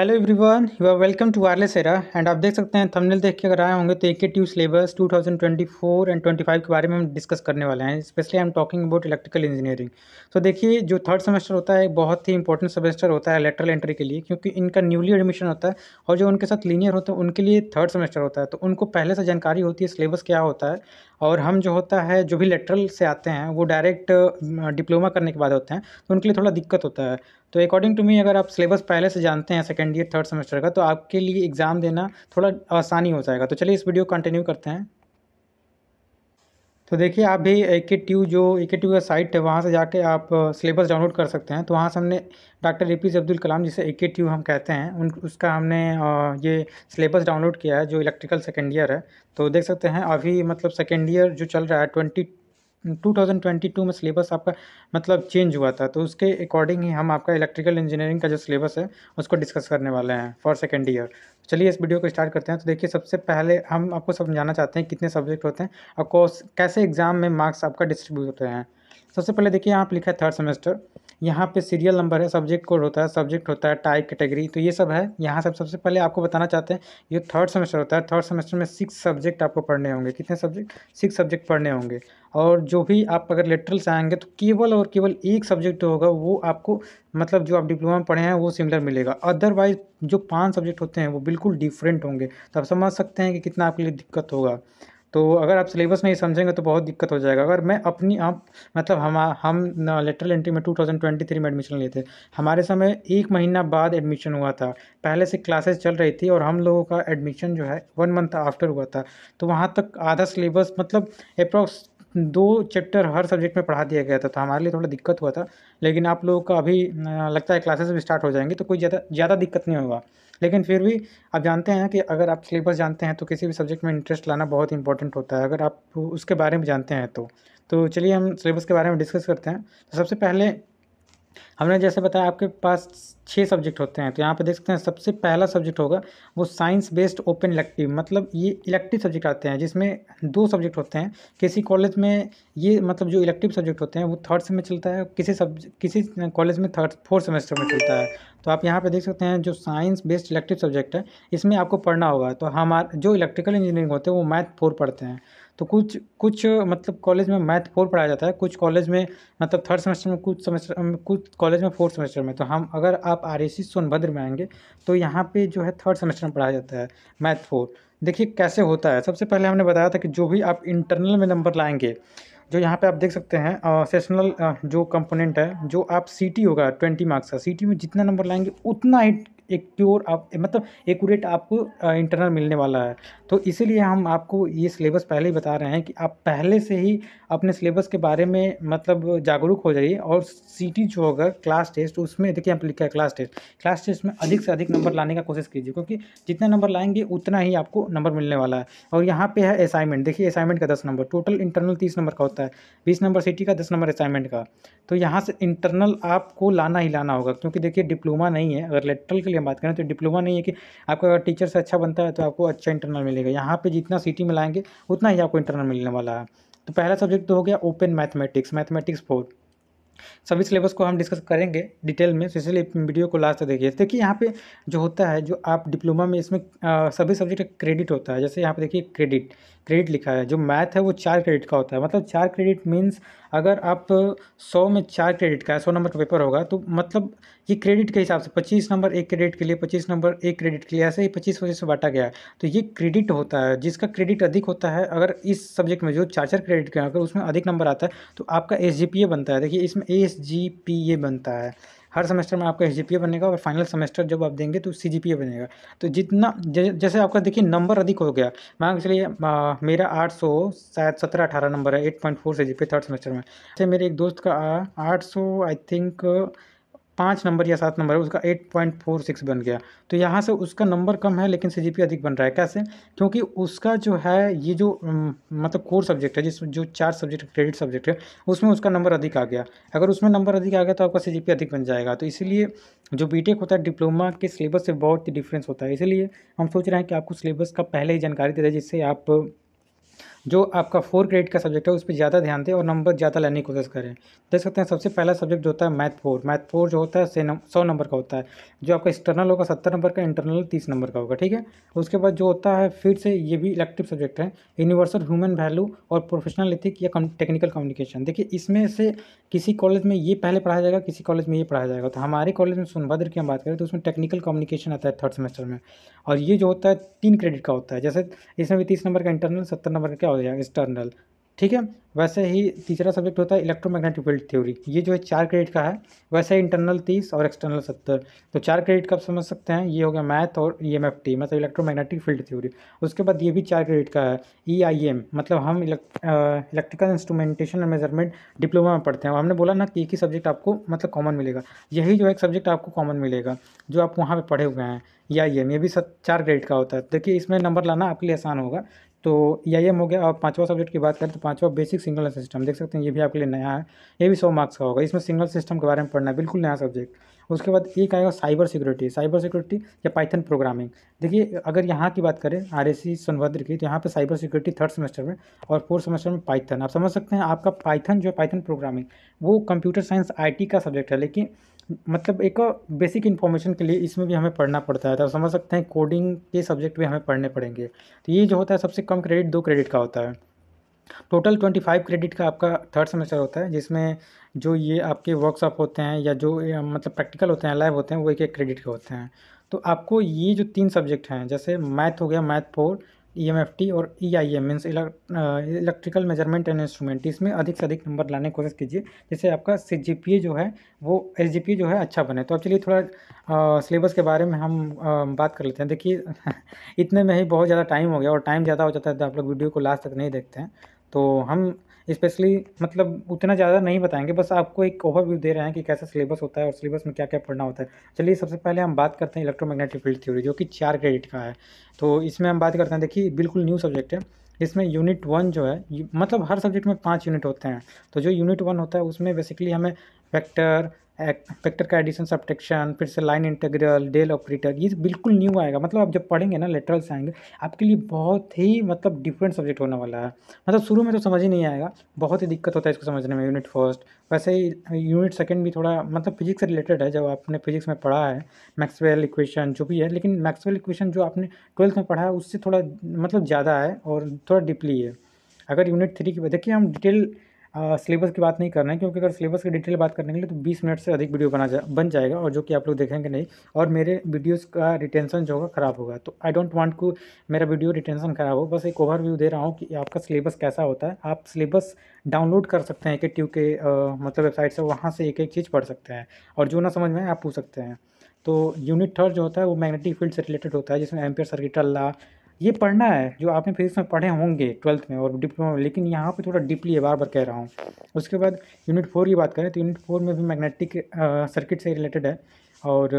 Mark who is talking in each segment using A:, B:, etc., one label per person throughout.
A: hello everyone you are welcome to wireless era and आप देख सकते हैं थंबनेल देख के अगर आए होंगे तो ए के ट्यू सिलेबस टू एंड 25 के बारे में हम डिस्कस करने वाले हैं specially I am talking about electrical engineering तो देखिए जो थर्ड सेमेस्टर होता है बहुत ही इंपॉर्टेंट सेमेस्टर होता है इलेक्ट्रल एंट्री के लिए क्योंकि इनका न्यूली एडमिशन होता है और जो उनके साथ लीनियर होते हैं उनके लिए थर्ड सेमेस्टर होता है तो उनको पहले से जानकारी होती है सिलेबस क्या होता है और हम जो होता है जो भी लेटरल से आते हैं वो डायरेक्ट डिप्लोमा करने के बाद होते हैं तो उनके लिए थोड़ा दिक्कत होता है तो अकॉर्डिंग टू मी अगर आप सिलेबस पहले से जानते हैं सेकेंड ईयर थर्ड सेमेस्टर का तो आपके लिए एग्ज़ाम देना थोड़ा आसानी हो जाएगा तो चलिए इस वीडियो कंटिन्यू करते हैं तो देखिए आप भी ए के ट्यू जो ए के ट्यू का साइट है वहाँ से जाके आप सिलेबस डाउनलोड कर सकते हैं तो वहाँ से हमने doctor A P J Abdul Kalam जिसे ए के ट्यू हम कहते हैं उन उसका हमने ये सिलेबस डाउनलोड किया है जो इलेक्ट्रिकल सेकेंड ईयर है तो देख सकते हैं अभी मतलब सेकेंड ईयर जो चल रहा है ट्वेंटी 2022 में सिलेबस आपका मतलब चेंज हुआ था तो उसके अकॉर्डिंग ही हम आपका इलेक्ट्रिकल इंजीनियरिंग का जो सिलेबस है उसको डिस्कस करने वाले हैं फॉर सेकेंड ईयर चलिए इस वीडियो को स्टार्ट करते हैं तो देखिए सबसे पहले हम आपको समझाना चाहते हैं कितने सब्जेक्ट होते हैं और कैसे एग्ज़ाम में मार्क्स आपका डिस्ट्रीब्यूट होते हैं सबसे पहले देखिए यहाँ पर लिखा है थर्ड सेमेस्टर यहाँ पे सीरियल नंबर है सब्जेक्ट कोड होता है सब्जेक्ट होता है टाइप कैटेगरी तो ये सब है यहाँ सब सबसे पहले आपको बताना चाहते हैं ये थर्ड सेमेस्टर होता है थर्ड सेमेस्टर में सिक्स सब्जेक्ट आपको पढ़ने होंगे कितने सब्जेक्ट सिक्स सब्जेक्ट पढ़ने होंगे और जो भी आप अगर लेटरल से आएंगे तो केवल और केवल एक सब्जेक्ट होगा वो आपको मतलब जो आप डिप्लोमा पढ़े हैं वो सिमिलर मिलेगा अदरवाइज जो पांच सब्जेक्ट होते हैं वो बिल्कुल डिफरेंट होंगे तो आप समझ सकते हैं कि कितना आपके लिए दिक्कत होगा तो अगर आप सिलेबस नहीं समझेंगे तो बहुत दिक्कत हो जाएगा अगर मैं अपनी आप मतलब हम हम लेटरल एंट्री में 2023 में एडमिशन लिए थे हमारे समय एक महीना बाद एडमिशन हुआ था पहले से क्लासेस चल रही थी और हम लोगों का एडमिशन जो है वन मंथ आफ्टर हुआ था तो वहाँ तक आधा सिलेबस मतलब अप्रॉक्स दो चैप्टर हर सब्जेक्ट में पढ़ा दिया गया था तो हमारे लिए थोड़ा दिक्कत हुआ था लेकिन आप लोगों का अभी लगता है क्लासेस भी स्टार्ट हो जाएंगी तो कोई ज़्यादा ज़्यादा दिक्कत नहीं होगा लेकिन फिर भी आप जानते हैं कि अगर आप सिलेबस जानते हैं तो किसी भी सब्जेक्ट में इंटरेस्ट लाना बहुत इंपॉर्टेंट होता है अगर आप उसके बारे में जानते हैं तो तो चलिए हम सिलेबस के बारे में डिस्कस करते हैं तो सबसे पहले हमने जैसे बताया आपके पास छः सब्जेक्ट होते हैं तो यहाँ पर देख सकते हैं सबसे पहला सब्जेक्ट होगा वो साइंस बेस्ड ओपन इलेक्टिव मतलब ये इलेक्टिव सब्जेक्ट आते हैं जिसमें दो सब्जेक्ट होते हैं किसी कॉलेज में ये मतलब जो इलेक्टिव सब्जेक्ट होते हैं वो थर्ड सेमेस्टर चलता है किसी सब्जेक्ट किसी कॉलेज में थर्ड फोर्थ सेमेस्टर में चलता है तो आप यहाँ पे देख सकते हैं जो साइंस बेस्ड इलेक्टिव सब्जेक्ट है इसमें आपको पढ़ना होगा तो हमार जो इलेक्ट्रिकल इंजीनियरिंग होते हैं वो मैथ फोर पढ़ते हैं तो कुछ कुछ मतलब कॉलेज में मैथ फोर पढ़ाया जाता है कुछ कॉलेज में मतलब थर्ड सेमेस्टर में कुछ सेमेस्टर कुछ कॉलेज में फोर्थ सेमेस्टर में तो हम अगर आप आर सोनभद्र में आएंगे तो यहाँ पर जो है थर्ड सेमेस्टर में पढ़ाया जाता है मैथ फोर देखिए कैसे होता है सबसे पहले हमने बताया था कि जो भी आप इंटरनल में नंबर लाएंगे जो यहाँ पे आप देख सकते हैं सेशनल जो कंपोनेंट है जो आप सीटी होगा ट्वेंटी मार्क्स का सीटी में जितना नंबर लाएंगे उतना ही एक प्योर आप मतलब एकूरेट आपको इंटरनल मिलने वाला है तो इसीलिए हम आपको ये सिलेबस पहले ही बता रहे हैं कि आप पहले से ही अपने सिलेबस के बारे में मतलब जागरूक हो जाइए और सीटी जो होगा क्लास टेस्ट उसमें देखिए आप लिखा है क्लास टेस्ट क्लास टेस्ट में अधिक से अधिक नंबर लाने का कोशिश कीजिए क्योंकि जितना नंबर लाएंगे उतना ही आपको नंबर मिलने वाला है और यहाँ पर है असाइनमेंट देखिए असाइनमेंट का दस नंबर टोटल इंटरनल तीस नंबर का होता है बीस नंबर सिटी का दस नंबर असाइनमेंट का तो यहाँ से इंटरनल आपको लाना ही लाना होगा क्योंकि देखिए डिप्लोमा नहीं है अगर लेटरल के लिए हम बात करें तो डिप्लोमा नहीं है कि आपका टीचर से अच्छा बनता है तो आपको अच्छा इंटरनल मिलेगा यहाँ पर जितना सिटी में लाएंगे उतना ही आपको इंटरनल मिलने वाला है तो पहला सब्जेक्ट तो हो गया ओपन मैथमेटिक्स मैथमेटिक्स फोर सभी सिलेबस को हम डिस्कस करेंगे डिटेल में इसलिए वीडियो को लास्ट तक देखिए देखिए यहाँ पे जो होता है जो आप डिप्लोमा में इसमें आ, सभी सब्जेक्ट का क्रेडिट होता है जैसे यहाँ पे देखिए क्रेडिट क्रेडिट लिखा है जो मैथ है वो चार क्रेडिट का होता है मतलब चार क्रेडिट मीन्स अगर आप सौ में चार क्रेडिट का है सौ नंबर का पेपर होगा तो मतलब ये क्रेडिट के हिसाब से पच्चीस नंबर एक क्रेडिट के लिए पच्चीस नंबर एक क्रेडिट के लिए ऐसे ही पच्चीस पच्चीस से बांटा गया तो ये क्रेडिट होता है जिसका क्रेडिट अधिक होता है अगर इस सब्जेक्ट में जो चार चार क्रेडिट के अगर उसमें अधिक नंबर आता है तो आपका एस बनता है देखिए इसमें एस बनता है हर सेमेस्टर में आपका एच बनेगा और फाइनल सेमेस्टर जब आप देंगे तो सी बनेगा तो जितना जैसे आपका देखिए नंबर अधिक हो गया मान के चलिए मेरा आठ सौ शायद सत्रह अठारह नंबर है eight point four C third semester में जैसे मेरे एक दोस्त का आठ सौ आई थिंक पाँच नंबर या सात नंबर है उसका एट पॉइंट फोर सिक्स बन गया तो यहाँ से उसका नंबर कम है लेकिन सी अधिक बन रहा है कैसे क्योंकि उसका जो है ये जो मतलब कोर सब्जेक्ट है जिस जो चार सब्जेक्ट क्रेडिट सब्जेक्ट है उसमें उसका नंबर अधिक आ गया अगर उसमें नंबर अधिक आ गया तो आपका सी अधिक बन जाएगा तो इसीलिए जो बी होता है डिप्लोमा के सिलेबस से बहुत ही डिफरेंस होता है इसीलिए हम सोच रहे हैं कि आपको सिलेबस का पहले ही जानकारी दे दें जिससे आप जो आपका फोर ग्रेड का सब्जेक्ट है उस पर ज़्यादा ध्यान दें और नंबर ज़्यादा लेने की कोशिश करें देख सकते हैं सबसे पहला सब्जेक्ट जो होता है मैथ फोर मैथ फोर जो होता है सौ नंबर का होता है जो आपका एक्सटर्नल होगा सत्तर नंबर का इंटरनल तीस नंबर का होगा ठीक है उसके बाद जो होता है फिर से ये भी इलेक्टिव सब्जेक्ट है यूनिवर्सल ह्यूमन वैल्यू और प्रोफेशनल इथिक या टेक्निकल कम्युनिकेशन देखिए इसमें से किसी कॉलेज में ये पहले पढ़ाया जाएगा किसी कॉलेज में ये पढ़ाया जाएगा तो हमारे कॉलेज में सोनभद्र की हम बात करें तो उसमें टेक्निकल कम्युनिकेशन आता है थर्ड सेमेस्टर में और ये जो होता है तीन क्रेडिट का होता है जैसे इसमें भी तीस नंबर का इंटरनल सत्तर नंबर का क्या हो जाएगा एक्सटर्नल ठीक है वैसे ही तीसरा सब्जेक्ट होता है इलेक्ट्रोमैग्नेटिक फील्ड थ्योरी ये जो है चार क्रेडिट का है वैसे इंटरनल तीस और एक्सटर्नल सत्तर तो चार क्रेडिट का आप समझ सकते हैं ये हो गया मैथ और ई एम एफ टी मतलब इलेक्ट्रोमैग्नेटिक फील्ड थ्योरी उसके बाद ये भी चार क्रेडिट का है ई आई एम मतलब हम electrical instrumentation and measurement diploma में पढ़ते हैं हमने बोला ना कि एक ही सब्जेक्ट आपको मतलब कॉमन मिलेगा यही जो एक सब्जेक्ट आपको कॉमन मिलेगा जो आप वहाँ पर पढ़े हुए हैं या ई एम ये भी सब चार ग्रेड का होता है देखिए इसमें नंबर लाना आपके लिए आसान होगा तो ई हो गया और पाँचवा सब्जेक्ट की बात करें तो पाँचवा बेसिक सिंगल सिस्टम देख सकते हैं ये भी आपके लिए नया है ये भी सौ मार्क्स का होगा इसमें सिंगल सिस्टम के बारे में पढ़ना है बिल्कुल नया सब्जेक्ट उसके बाद एक आएगा साइबर सिक्योरिटी साइबर सिक्योरिटी या पाइथन प्रोग्रामिंग देखिए अगर यहाँ की बात करें आर एस सोनभद्र की तो यहाँ पर साइबर सिक्योरिटी थर्ड सेमेस्टर में और फोर्थ सेमेस्टर में पाइथन आप समझ सकते हैं आपका पाइथन जो है पाइथन प्रोग्रामिंग वो कंप्यूटर साइंस आई का सब्जेक्ट है लेकिन मतलब एक बेसिक इन्फॉर्मेशन के लिए इसमें भी हमें पढ़ना पड़ता है तो समझ सकते हैं कोडिंग के सब्जेक्ट भी हमें पढ़ने पड़ेंगे तो ये जो होता है सबसे कम क्रेडिट दो क्रेडिट का होता है टोटल ट्वेंटी फाइव क्रेडिट का आपका थर्ड सेमेस्टर होता है जिसमें जो ये आपके वर्कशॉप होते हैं या जो मतलब प्रैक्टिकल होते हैं लाइव होते हैं वो एक एक क्रेडिट के होते हैं तो आपको ये जो तीन सब्जेक्ट हैं जैसे मैथ हो गया मैथ फोर ई e और E I M means electrical measurement and instrument इसमें अधिक से अधिक नंबर लाने की कोशिश कीजिए जिससे आपका सी जी पी जो है वो एस जी पी जो है अच्छा बने तो अब चलिए थोड़ा सिलेबस uh, के बारे में हम आ, uh, बात कर लेते हैं देखिए इतने में ही बहुत ज़्यादा टाइम हो गया और टाइम ज़्यादा हो जाता है तो आप लोग वीडियो को लास्ट तक नहीं देखते हैं तो हम स्पेशली मतलब उतना ज़्यादा नहीं बताएंगे बस आपको एक ओवरव्यू दे रहे हैं कि कैसा सिलेबस होता है और सिलेबस में क्या क्या पढ़ना होता है चलिए सबसे पहले हम बात करते हैं इलेक्ट्रोमैग्नेटिक फील्ड थ्योरी जो कि चार क्रेडिट का है तो इसमें हम बात करते हैं देखिए बिल्कुल न्यू सब्जेक्ट है इसमें यूनिट वन जो है मतलब हर सब्जेक्ट में पाँच यूनिट होते हैं तो जो यूनिट वन होता है उसमें बेसिकली हमें वैक्टर फैक्टर का एडिशन सब्ट्रैक्शन फिर से लाइन इंटेग्रल डेल ऑपरेटर ये बिल्कुल न्यू आएगा मतलब आप जब पढ़ेंगे ना लेटरल आएंगे आपके लिए बहुत ही मतलब डिफरेंट सब्जेक्ट होने वाला है मतलब शुरू में तो समझ ही नहीं आएगा बहुत ही दिक्कत होता है इसको समझने में यूनिट फर्स्ट वैसे ही यूनिट सेकेंड भी थोड़ा मतलब फिजिक्स से रिलेटेड है जब आपने फिजिक्स में पढ़ा है मैक्सवेल इक्वेशन जो भी है लेकिन मैक्सवेल इक्वेशन जो आपने ट्वेल्थ में पढ़ा है उससे थोड़ा मतलब ज़्यादा है और थोड़ा डीपली है अगर यूनिट थ्री की देखिए हम डिटेल सिलेबस की बात नहीं करना है क्योंकि अगर सिलेबस की डिटेल बात करने के लिए तो बीस मिनट से अधिक वीडियो बना जा बन जाएगा और जो कि आप लोग देखेंगे नहीं और मेरे वीडियोज़ का रिटेंशन जो होगा ख़राब होगा तो आई डोंट वांट टू मेरा वीडियो रिटेंशन ख़राब हो बस एक ओवरव्यू दे रहा हूँ कि आपका सिलेबस कैसा होता है आप सिलेबस डाउनलोड कर सकते हैं एक एक ट्यू के आ, मतलब वेबसाइट से वहाँ से एक एक चीज़ पढ़ सकते हैं और जो ना समझ में आए आप पूछ सकते हैं तो यूनिट थर्ड जो होता है वो मैग्नेटिक फील्ड से रिलेटेड होता है जिसमें एम्पियर सर्किट ला ये पढ़ना है जो आपने फिजिक्स में पढ़े होंगे ट्वेल्थ में और डिप्लोमा में लेकिन यहाँ पे थोड़ा डीपली है बार बार कह रहा हूँ उसके बाद यूनिट फोर की बात करें तो यूनिट फोर में भी मैग्नेटिक सर्किट से रिलेटेड है और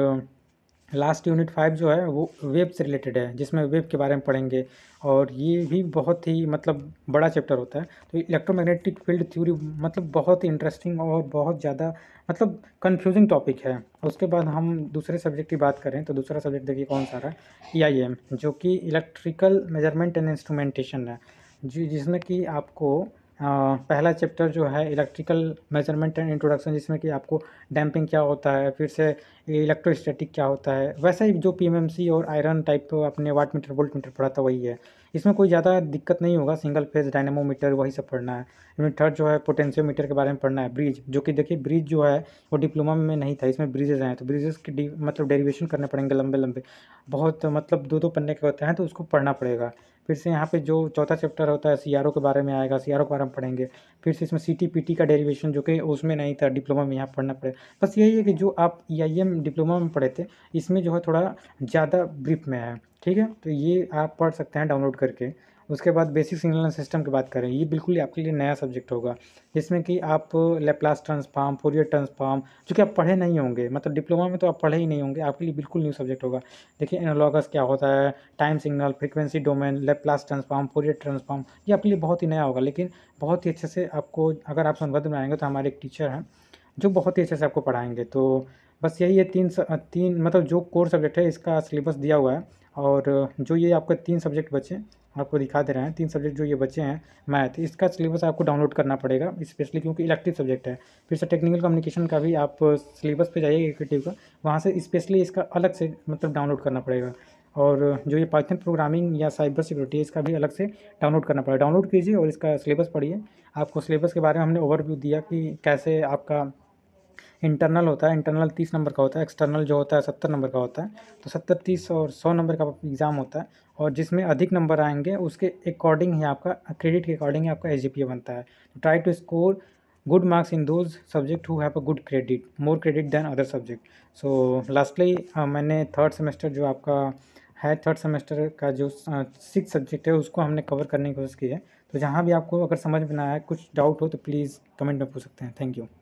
A: लास्ट यूनिट फाइव जो है वो वेब से रिलेटेड है जिसमें वेब के बारे में पढ़ेंगे और ये भी बहुत ही मतलब बड़ा चैप्टर होता है तो इलेक्ट्रोमैग्नेटिक फील्ड थ्योरी मतलब बहुत ही इंटरेस्टिंग और बहुत ज़्यादा मतलब कंफ्यूजिंग टॉपिक है उसके बाद हम दूसरे सब्जेक्ट की बात करें तो दूसरा सब्जेक्ट देखिए कौन सा रहा है ई e जो कि इलेक्ट्रिकल मेजरमेंट एंड इंस्ट्रूमेंटेशन है जिसमें कि आपको पहला चैप्टर जो है इलेक्ट्रिकल मेजरमेंट एंड इंट्रोडक्शन जिसमें कि आपको डैम्पिंग क्या होता है फिर से इलेक्ट्रोस्टैटिक क्या होता है वैसे ही जो पीएमएमसी और आयरन टाइप तो आपने वाट मीटर वोल्ट मीटर पढ़ा था तो वही है इसमें कोई ज़्यादा दिक्कत नहीं होगा सिंगल फेज डायनेमोमीटर वही सब पढ़ना है यूनिट थर्ड जो है मीटर के बारे में पढ़ना है ब्रिज जो कि देखिए ब्रिज जो है वो डिप्लोमा में नहीं था इसमें ब्रिजेज हैं तो ब्रिजेज के मतलब डेरिवेशन करने पड़ेंगे लंबे लंबे बहुत मतलब दो दो पन्ने के होते हैं तो उसको पढ़ना पड़ेगा फिर से यहाँ पे जो चौथा चैप्टर होता है सी के बारे में आएगा सी के बारे में पढ़ेंगे फिर से इसमें सी टी का डेरिवेशन जो कि उसमें नहीं था डिप्लोमा में यहाँ पढ़ना पड़े बस यही है कि जो आप ई e डिप्लोमा में पढ़े थे इसमें जो है थोड़ा ज़्यादा ब्रीफ में है ठीक है तो ये आप पढ़ सकते हैं डाउनलोड करके उसके बाद बेसिक सिग्नल सिस्टम की बात करें ये बिल्कुल ही आपके लिए नया सब्जेक्ट होगा जिसमें कि आप लेप्लास ट्रांसफार्म फोरियर ट्रांसफार्म जो कि आप पढ़े नहीं होंगे मतलब डिप्लोमा में तो आप पढ़े ही नहीं होंगे आपके लिए बिल्कुल न्यू सब्जेक्ट होगा देखिए एनोलॉगस क्या होता है time signal frequency domain Laplace transform Fourier transform ये आपके लिए बहुत ही नया होगा लेकिन बहुत ही अच्छे से आपको अगर आप सोनभद्र में आएंगे तो हमारे एक टीचर हैं जो बहुत ही अच्छे से आपको पढ़ाएंगे तो बस यही है तीन तीन मतलब जो कोर सब्जेक्ट है इसका सिलेबस दिया हुआ है और जो ये आपका तीन सब्जेक्ट बचे आपको दिखा दे रहे हैं तीन सब्जेक्ट जो ये बचे हैं मैथ इसका सिलेबस आपको डाउनलोड करना पड़ेगा स्पेशली क्योंकि इलेक्टिव सब्जेक्ट है फिर से टेक्निकल कम्युनिकेशन का भी आप सिलेबस पे जाइए एक्टिव का वहाँ से स्पेशली इसका अलग से मतलब डाउनलोड करना पड़ेगा और जो ये पाइथन प्रोग्रामिंग या साइबर सिक्योरिटी है इसका भी अलग से डाउनलोड करना पड़ेगा डाउनलोड कीजिए और इसका सिलेबस पढ़िए आपको सिलेबस के बारे में हमने ओवरव्यू दिया कि कैसे आपका इंटरनल होता है इंटरनल तीस नंबर का होता है एक्सटर्नल जो होता है सत्तर नंबर का होता है तो सत्तर तीस और सौ नंबर का एग्ज़ाम होता है और जिसमें अधिक नंबर आएंगे उसके अकॉर्डिंग ही आपका क्रेडिट के अकॉर्डिंग ही आपका एच बनता है try to score good marks in those subject who have a good credit more credit than other subject so lastly मैंने थर्ड सेमेस्टर जो आपका है थर्ड सेमेस्टर का जो सिक्स uh, सब्जेक्ट है उसको हमने कवर करने की कोशिश की है तो जहाँ भी आपको अगर समझ में ना आए कुछ डाउट हो तो प्लीज़ कमेंट में पूछ सकते हैं थैंक यू